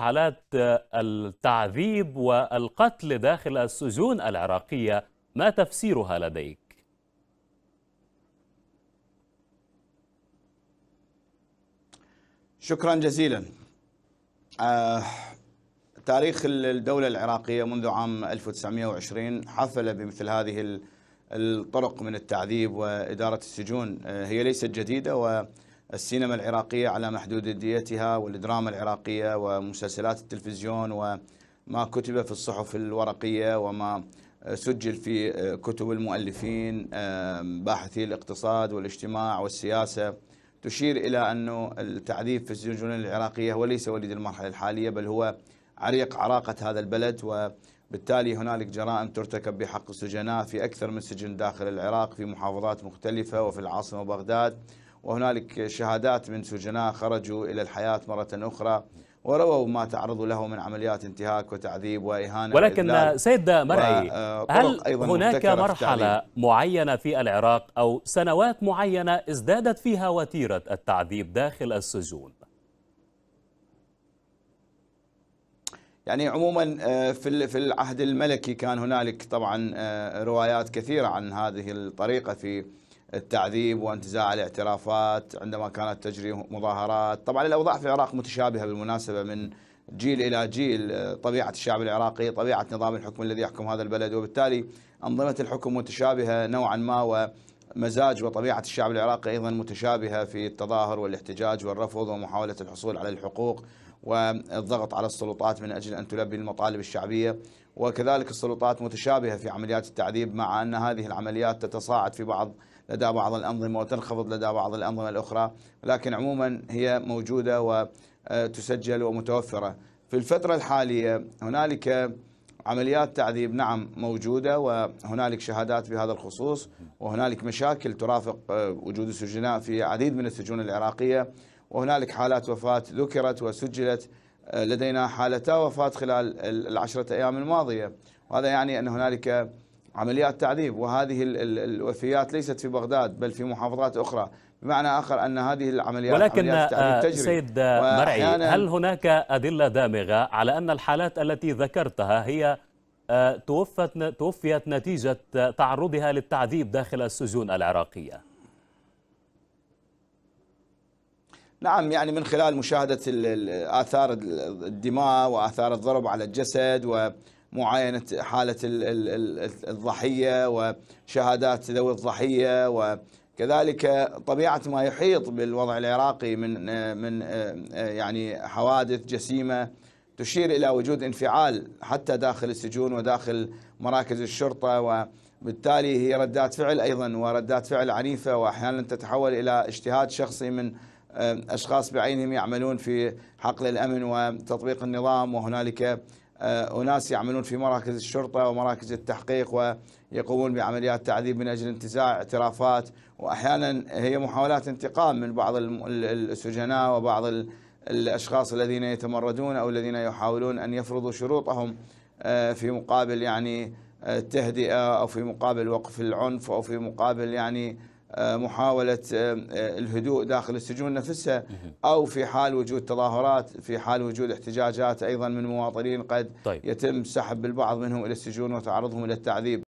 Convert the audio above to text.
حالات التعذيب والقتل داخل السجون العراقية ما تفسيرها لديك؟ شكرا جزيلا آه تاريخ الدولة العراقية منذ عام 1920 حفل بمثل هذه الطرق من التعذيب وإدارة السجون آه هي ليست جديدة و السينما العراقية على محدوديتها والدراما العراقية ومسلسلات التلفزيون وما كتب في الصحف الورقية وما سجل في كتب المؤلفين آه، باحثي الاقتصاد والاجتماع والسياسة تشير إلى أنه التعذيب في السجون العراقية هو ليس وليد المرحلة الحالية بل هو عريق عراقة هذا البلد وبالتالي هنالك جرائم ترتكب بحق السجناء في أكثر من سجن داخل العراق في محافظات مختلفة وفي العاصمة بغداد وهنالك شهادات من سجناء خرجوا إلى الحياة مرة أخرى ورووا ما تعرضوا له من عمليات انتهاك وتعذيب وإهانة ولكن سيد مرعي هل هناك مرحلة في معينة في العراق أو سنوات معينة ازدادت فيها وتيرة التعذيب داخل السجون يعني عموما آه، في في العهد الملكي كان هنالك طبعا آه، روايات كثيره عن هذه الطريقه في التعذيب وانتزاع الاعترافات عندما كانت تجري مظاهرات طبعا الأوضاع في العراق متشابهة بالمناسبة من جيل إلى جيل طبيعة الشعب العراقي طبيعة نظام الحكم الذي يحكم هذا البلد وبالتالي أنظمة الحكم متشابهة نوعا ما ومزاج وطبيعة الشعب العراقي أيضا متشابهة في التظاهر والاحتجاج والرفض ومحاولة الحصول على الحقوق والضغط على السلطات من أجل أن تلبي المطالب الشعبية وكذلك السلطات متشابهة في عمليات التعذيب مع أن هذه العمليات تتصاعد في بعض لدى بعض الأنظمة وتنخفض لدى بعض الأنظمة الأخرى لكن عموما هي موجودة وتسجل ومتوفرة في الفترة الحالية هنالك عمليات تعذيب نعم موجودة وهنالك شهادات بهذا الخصوص وهنالك مشاكل ترافق آه، وجود السجناء في عديد من السجون العراقية وهنالك حالات وفاة ذكرت وسجلت آه، لدينا حالتا وفاة خلال العشرة أيام الماضية وهذا يعني أن هنالك عمليات تعذيب وهذه الوفيات ليست في بغداد بل في محافظات أخرى بمعنى آخر أن هذه العمليات ولكن عمليات آه، تجري سيد مرعي هل هناك أدلة دامغة على أن الحالات التي ذكرتها هي آه، توفت توفيت نتيجة آه، تعرضها للتعذيب داخل السجون العراقية نعم يعني من خلال مشاهدة آثار الدماء وآثار الضرب على الجسد و معاينة حالة الضحية وشهادات ذوي الضحية وكذلك طبيعة ما يحيط بالوضع العراقي من من يعني حوادث جسيمة تشير إلى وجود انفعال حتى داخل السجون وداخل مراكز الشرطة وبالتالي هي ردات فعل ايضا وردات فعل عنيفه واحيانا تتحول الى اجتهاد شخصي من اشخاص بعينهم يعملون في حقل الامن وتطبيق النظام وهنالك آه، أناس يعملون في مراكز الشرطة ومراكز التحقيق ويقومون بعمليات تعذيب من أجل انتزاع اعترافات وأحيانا هي محاولات انتقام من بعض السجناء وبعض الأشخاص الذين يتمردون أو الذين يحاولون أن يفرضوا شروطهم آه، في مقابل يعني التهدئة آه، أو في مقابل وقف العنف أو في مقابل يعني آه، محاولة آه، آه، الهدوء داخل السجون نفسها أو في حال وجود تظاهرات في حال وجود احتجاجات أيضا من مواطنين قد طيب. يتم سحب البعض منهم إلى السجون وتعرضهم إلى التعذيب